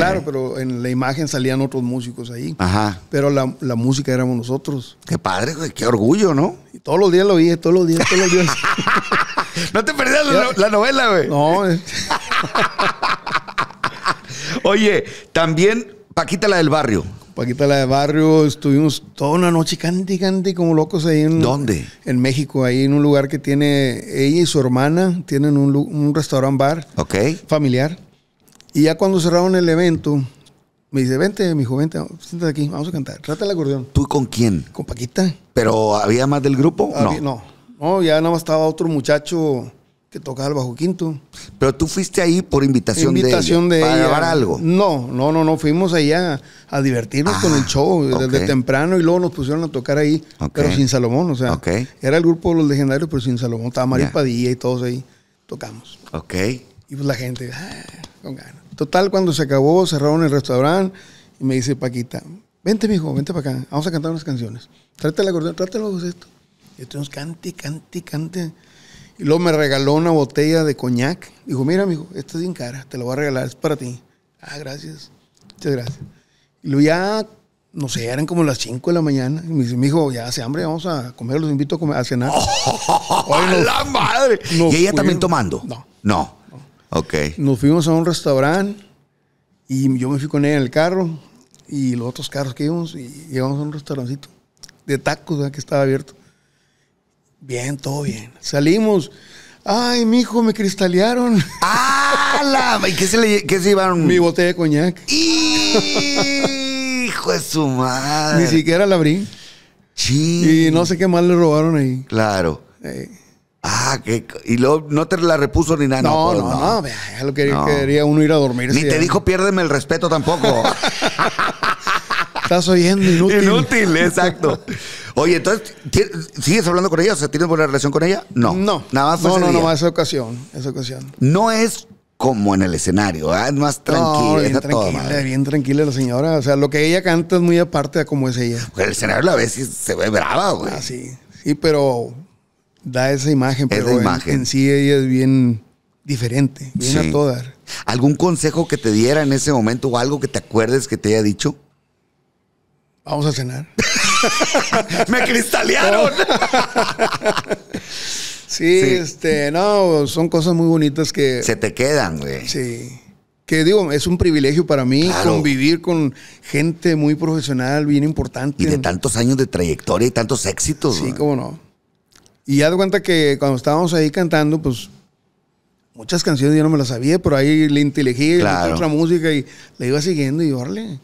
Claro, pero en la imagen salían otros músicos ahí. Ajá. Pero la, música éramos nosotros. Qué padre, güey, qué orgullo, ¿no? Y todos los días lo oí, todos los días, todos los días. no te perdías la, novela, güey. No. Eh. Oye, también Paquita la del barrio. Paquita la del barrio, estuvimos toda una noche cante, cante como locos ahí en... ¿Dónde? En México, ahí en un lugar que tiene ella y su hermana, tienen un, un restaurant bar. Ok. Familiar. Y ya cuando cerraron el evento, me dice, vente, mi joven, siéntate aquí, vamos a cantar. Trata el acordeón. ¿Tú con quién? Con Paquita. ¿Pero había más del grupo? no. no. No, ya nada más estaba otro muchacho que tocaba el bajo quinto. Pero tú fuiste ahí por invitación, de, llevar ¿Para grabar algo? No, no, no, no. Fuimos allá a, divertirnos con el ah, show desde, temprano y luego nos pusieron a tocar ahí, pero sin Salomón. O sea, era el grupo de los legendarios, pero sin Salomón. Estaba Mari Padilla y todos ahí tocamos. Ok. Y pues la gente. Ah, con Total, cuando se acabó, cerraron el restaurante y me dice Paquita, vente, mijo, vente para acá, vamos a cantar unas canciones. Trátelo, la esto. Y entonces cante, cante, cante. Y luego me regaló una botella de coñac. Dijo, mira, mijo, esta es bien cara, te lo voy a regalar, es para ti. Ah, gracias. Muchas gracias. Y luego ya, no sé, eran como las 5 de la mañana. Y me dice, mijo, ya hace hambre, vamos a comer, los invito a, comer, a cenar. Oh, ¡La madre! ¿Y ella también tomando? No. No. Ok. Nos fuimos a un restaurante y yo me fui con ella en el carro y los otros carros que íbamos y llegamos a un restaurancito de tacos que estaba abierto. Bien, todo bien. Salimos. Ay, mi hijo, me cristalearon. ¡Ah! ¿Y qué se, le, qué se llevaron? Mi botella de coñac. ¡Hijo de su madre! Ni siquiera la abrí. Y no sé qué más le robaron ahí. Claro. Eh, Ah, que, y luego no te la repuso ni nada. No, no, pues lo que quería uno ir a dormir. Ni te eh. dijo piérdeme el respeto tampoco. Estás oyendo inútil. Inútil, exacto. Oye, entonces, ¿sigues hablando con ella? O sea, ¿tienes buena relación con ella? No. No. Nada más No, no, no, esa ocasión, esa ocasión. No es como en el escenario, es más tranquila. No, bien tranquila, bien tranquila la señora. O sea, lo que ella canta es muy aparte de cómo es ella. Porque el escenario a veces se ve brava, güey. Ah, sí. Sí, pero da esa imagen, pero En, sí ella es bien diferente, bien a todas. ¿Algún consejo que te diera en ese momento o algo que te acuerdes que te haya dicho? Vamos a cenar. Me cristalearon. sí, este, no, son cosas muy bonitas que... Se te quedan, güey. Sí que digo, es un privilegio para mí convivir con gente muy profesional, bien importante. Y de tantos años de trayectoria y tantos éxitos. Sí, cómo no. Y ya de cuenta que cuando estábamos ahí cantando, pues muchas canciones yo no me las sabía, pero ahí le inteligí claro. otra música y le iba siguiendo y órale.